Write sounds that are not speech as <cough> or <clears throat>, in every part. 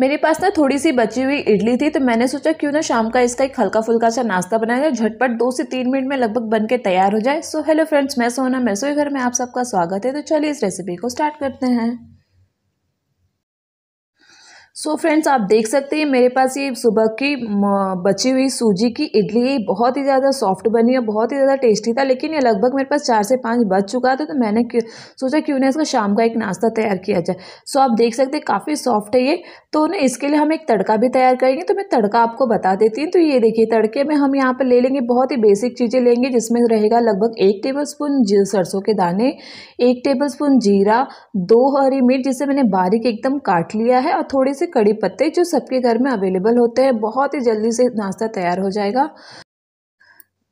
मेरे पास ना थोड़ी सी बची हुई इडली थी तो मैंने सोचा क्यों ना शाम का इसका एक हल्का फुल्का सा नाश्ता बनाया झटपट दो से तीन मिनट में लगभग बन के तैयार हो जाए सो हेलो फ्रेंड्स मैं सोना मैं सोई घर में आप सबका स्वागत है तो चलिए इस रेसिपी को स्टार्ट करते हैं सो so फ्रेंड्स आप देख सकते हैं मेरे पास ये सुबह की बची हुई सूजी की इडली बहुत ही ज़्यादा सॉफ्ट बनी है बहुत ही ज़्यादा टेस्टी था लेकिन ये लगभग मेरे पास चार से पाँच बज चुका था तो मैंने सोचा क्यों ना इसका शाम का एक नाश्ता तैयार किया जाए सो so आप देख सकते हैं काफ़ी सॉफ्ट है ये तो ना इसके लिए हम एक तड़का भी तैयार करेंगे तो मैं तड़का आपको बता देती हूँ तो ये देखिए तड़के में हम यहाँ पर ले लेंगे बहुत ही बेसिक चीज़ें लेंगे जिसमें रहेगा लगभग एक टेबल स्पून सरसों के दाने एक टेबल स्पून जीरा दो हरी मिर्च जिसे मैंने बारीक एकदम काट लिया है और थोड़ी सी से कड़ी पत्ते जो सबके घर में अवेलेबल होते हैं बहुत ही जल्दी से नाश्ता तैयार हो जाएगा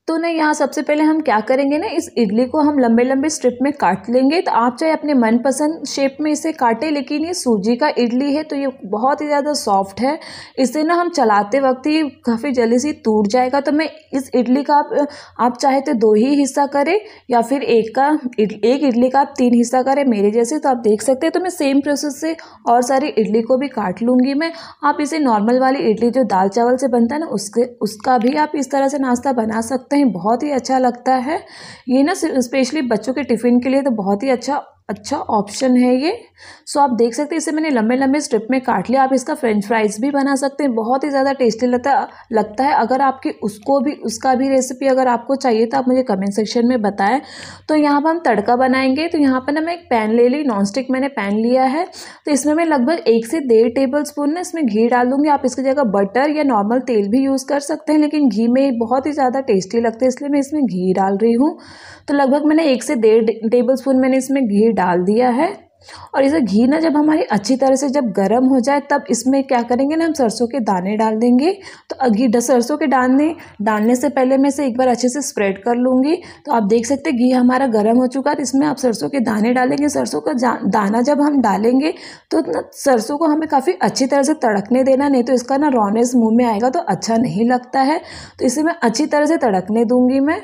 तो ना यहाँ सबसे पहले हम क्या करेंगे ना इस इडली को हम लंबे लंबे स्ट्रिप में काट लेंगे तो आप चाहे अपने मनपसंद शेप में इसे काटें लेकिन ये सूजी का इडली है तो ये बहुत ही ज़्यादा सॉफ्ट है इसे ना हम चलाते वक्त ही काफ़ी जल्दी से टूट जाएगा तो मैं इस इडली का आप, आप चाहे तो दो ही हिस्सा करें या फिर एक का इड, एक इडली का आप तीन हिस्सा करें मेरे जैसे तो आप देख सकते हैं तो मैं सेम प्रोसेस से और सारी इडली को भी काट लूँगी मैं आप इसे नॉर्मल वाली इडली जो दाल चावल से बनता है ना उसके उसका भी आप इस तरह से नाश्ता बना सकते हैं में बहुत ही अच्छा लगता है ये ना स्पेशली बच्चों के टिफ़िन के लिए तो बहुत ही अच्छा अच्छा ऑप्शन है ये सो आप देख सकते हैं इसे मैंने लंबे लंबे स्ट्रिप में काट लिया आप इसका फ्रेंच फ्राइज भी बना सकते हैं बहुत ही ज़्यादा टेस्टी लगता लगता है अगर आपकी उसको भी उसका भी रेसिपी अगर आपको चाहिए तो आप मुझे कमेंट सेक्शन में बताएं तो यहाँ पर हम तड़का बनाएंगे तो यहाँ पर ना मैं एक पैन ले ली नॉन स्टिक मैंने पैन लिया है तो इसमें मैं लगभग एक से डेढ़ टेबल स्पून ना इसमें घी डालूंगी आप इसकी जगह बटर या नॉर्मल तेल भी यूज़ कर सकते हैं लेकिन घी में बहुत ही ज़्यादा टेस्टी लगता है इसलिए मैं इसमें घी डाल रही हूँ तो लगभग मैंने एक से डेढ़ टेबल स्पून मैंने इसमें घी डाल दिया है और इसे घी ना जब हमारी अच्छी तरह से जब गर्म हो जाए तब इसमें क्या करेंगे ना हम सरसों के दाने डाल देंगे तो घी सरसों के दाने डालने से पहले मैं इसे एक बार अच्छे से स्प्रेड कर लूँगी तो आप देख सकते घी हमारा गर्म हो चुका है तो इसमें आप सरसों के दाने डालेंगे सरसों का दाना जब हम डालेंगे तो ना सरसों को हमें काफ़ी अच्छी तरह से तड़कने देना नहीं तो इसका ना रॉनेस मुँह में आएगा तो अच्छा नहीं लगता है तो इसे मैं अच्छी तरह से तड़कने दूँगी मैं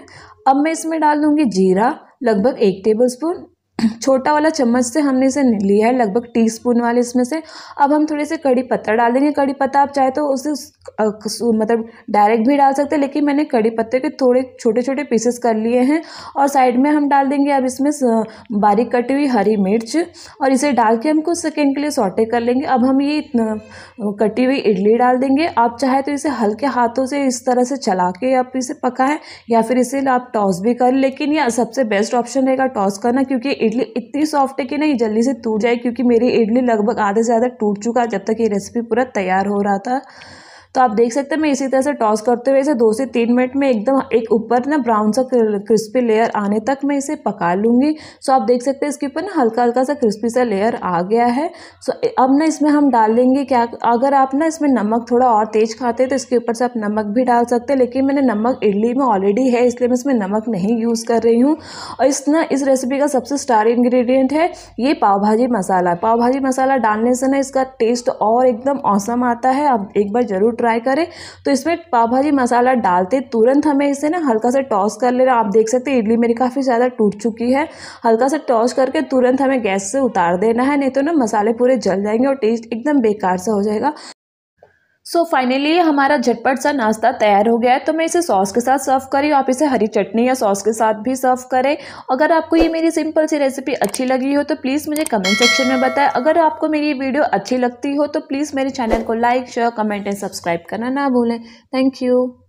अब मैं इसमें डाल दूँगी जीरा लगभग एक टेबल स्पून <clears throat> छोटा वाला चम्मच से हमने इसे लिया है लगभग टी स्पून वाले इसमें से अब हम थोड़े से कड़ी पत्ता डालेंगे कड़ी पत्ता आप चाहे तो उसे मतलब डायरेक्ट भी डाल सकते हैं लेकिन मैंने कड़ी पत्ते के थोड़े छोटे छोटे पीसेस कर लिए हैं और साइड में हम डाल देंगे अब इसमें बारीक कटी हुई हरी मिर्च और इसे डाल के हम कुछ सेकेंड के लिए सॉटे कर लेंगे अब हम ये कटी हुई इडली डाल देंगे आप चाहे तो इसे हल्के हाथों से इस तरह से चला के आप इसे पकाएँ या फिर इसे आप टॉस भी करें लेकिन यह सबसे बेस्ट ऑप्शन रहेगा टॉस करना क्योंकि इडली इतनी सॉफ्ट है कि ना ये जल्दी से टूट जाए क्योंकि मेरी इडली लगभग आधे से ज़्यादा टूट चुका जब तक ये रेसिपी पूरा तैयार हो रहा था तो आप देख सकते हैं मैं इसी तरह से टॉस करते हुए इसे दो से तीन मिनट में एकदम एक ऊपर ना ब्राउन सा क्रिस्पी लेयर आने तक मैं इसे पका लूँगी सो आप देख सकते हैं इसके ऊपर ना हल्का हल्का सा क्रिस्पी सा लेयर आ गया है सो अब ना इसमें हम डाल देंगे क्या अगर आप ना इसमें नमक थोड़ा और तेज खाते तो इसके ऊपर से आप नमक भी डाल सकते हैं लेकिन मैंने नमक इडली में ऑलरेडी है इसलिए मैं इसमें नमक नहीं यूज़ कर रही हूँ और इस ना इस रेसिपी का सबसे स्टार इन्ग्रीडियंट है ये पाव भाजी मसाला पाव भाजी मसाला डालने से ना इसका टेस्ट और एकदम औसम आता है आप एक बार ज़रूर ट्राई फ्राई करें तो इसमें पाव भाजी मसाला डालते तुरंत हमें इसे ना हल्का सा टॉस कर लेना आप देख सकते हैं इडली मेरी काफ़ी ज़्यादा टूट चुकी है हल्का सा टॉस करके तुरंत हमें गैस से उतार देना है नहीं तो ना मसाले पूरे जल जाएंगे और टेस्ट एकदम बेकार सा हो जाएगा सो so फाइनली हमारा झटपट सा नाश्ता तैयार हो गया है तो मैं इसे सॉस के साथ सर्व करी आप इसे हरी चटनी या सॉस के साथ भी सर्व करें अगर आपको ये मेरी सिंपल सी रेसिपी अच्छी लगी हो तो प्लीज़ मुझे कमेंट सेक्शन में बताएं अगर आपको मेरी वीडियो अच्छी लगती हो तो प्लीज़ मेरे चैनल को like share comment and subscribe करना ना भूलें थैंक यू